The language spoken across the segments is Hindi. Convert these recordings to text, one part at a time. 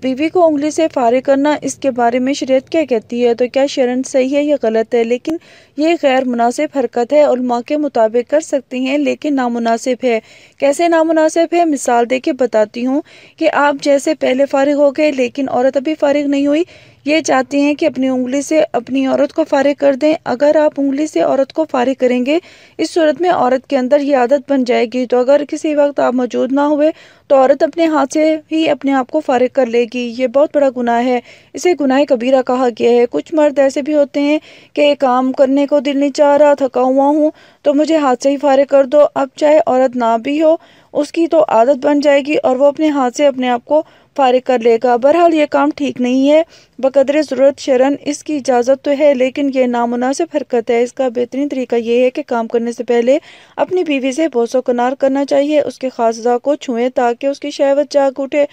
बीवी को उंगली से फारिग करना इसके बारे में शरीयत क्या कहती है तो क्या शरण सही है या गलत है लेकिन ये गैर मुनासिब हरकत है माँ के मुताबिक कर सकती हैं लेकिन नामुनासिब है कैसे नामुनासिब है मिसाल दे के बताती हूँ कि आप जैसे पहले फारिग हो गए लेकिन औरत अभी फारिग नहीं हुई ये चाहते हैं कि अपनी उंगली से अपनी औरत को फारे कर दें अगर आप उंगली से औरत को फारिग करेंगे इस सूरत में औरत के अंदर ये आदत बन जाएगी तो अगर किसी वक्त आप मौजूद ना हुए तो औरत अपने हाथ से ही अपने आप को फारे कर लेगी ये बहुत बड़ा गुनाह है इसे गुनाह कबीरा कहा गया है कुछ मर्द ऐसे भी होते हैं कि काम करने को दिल नहीं चाह रहा थका हुआ हूँ तो मुझे हाथ से ही फारिग कर दो अब चाहे औरत ना भी हो उसकी तो आदत बन जाएगी और वो अपने हाथ से अपने आप को फारिग कर लेगा बहरहाल ये काम ठीक नहीं है बकदर ज़रूरत शरण इसकी इजाज़त तो है लेकिन यह नामनासिब हरकत है इसका बेहतरीन तरीका यह है कि काम करने से पहले अपनी बीवी से बोसो कनार करना चाहिए उसके खासजा को छुएं ताकि उसकी शहवत जाग उठे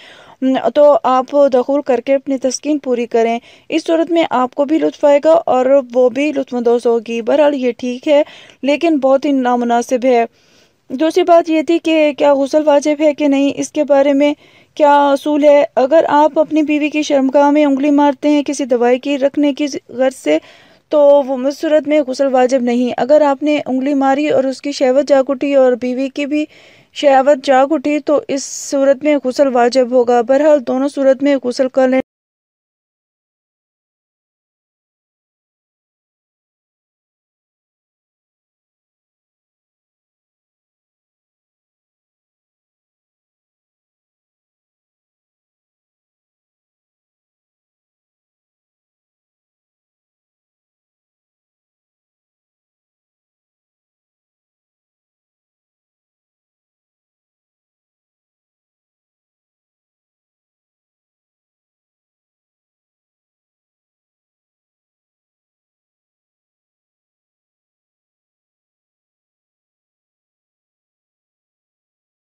तो आप दखूल करके अपनी तस्किन पूरी करें इस सूरत में आपको भी लुत्फ आएगा और वो भी लुफानंदोज़ होगी बहरहाल ये ठीक है लेकिन बहुत ही नामनासिब है दूसरी बात यह थी कि क्या गसल वाजिब है कि नहीं इसके बारे में क्या असूल है अगर आप अपनी बीवी की शर्मगाह में उंगली मारते हैं किसी दवाई की रखने की गर्ज से तो वो सूरत में गसल वाजिब नहीं अगर आपने उंगली मारी और उसकी शहवत जाग उठी और बीवी की भी शहवत जाग उठी तो इस सूरत में गसल वाजिब होगा बहरहाल दोनों सूरत में गसल कर लें